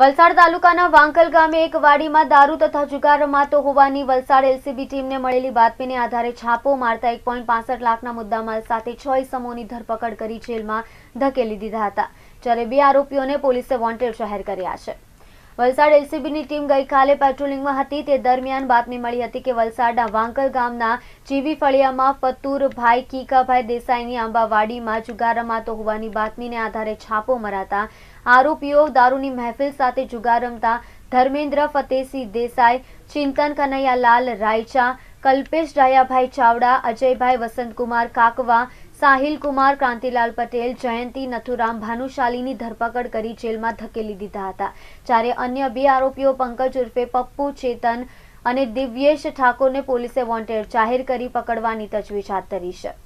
વલસાડ તાલુકાના વાંકલ ગામે એક વાડીમાં દારૂ તથા જુગાર રમાતો હોવાની વલસાડ એલસીબી ટીમને મળેલી બાતમીને આધારે છાપો મારતા એક લાખના મુદ્દામાલ સાથે છ ઇસમોની ધરપકડ કરી જેલમાં ધકેલી દીધા હતા જ્યારે બે આરોપીઓને પોલીસે વોન્ટેડ જાહેર કર્યા છે વલસાડ એલસીબીની ટીમ ગઈકાલે પેટ્રોલિંગમાં હતી તે દરમિયાન બાતમી મળી હતી કે વલસાડના વાંકલ ગામના જીવી ફળિયામાં ફતુરભાઈ કીકાભાઈ દેસાઈની આંબાવાડીમાં જુગાર રમાતો હોવાની બાતમીને આધારે છાપો મરાતા આરોપીઓ દારૂની મહેફિલ સાથે જુગાર રમતા ધર્મેન્દ્ર ફતેસિંહ દેસાઈ ચિંતન કનૈયાલાલ રાયચા કલ્પેશ ડાયાભાઈ ચાવડા અજયભાઈ વસંતકુમાર કાકવા સાહિલ કુમાર ક્રાંતિલાલ પટેલ જયંતિ નથુરામ ભાનુશાલીની ધરપકડ કરી જેલમાં ધકેલી દીધા હતા જ્યારે અન્ય બે આરોપીઓ પંકજ ઉર્ફે પપ્પુ ચેતન અને દિવ્યેશ ઠાકોરને પોલીસે વોન્ટેડ જાહેર કરી પકડવાની તજવીજ હાથ ધરી છે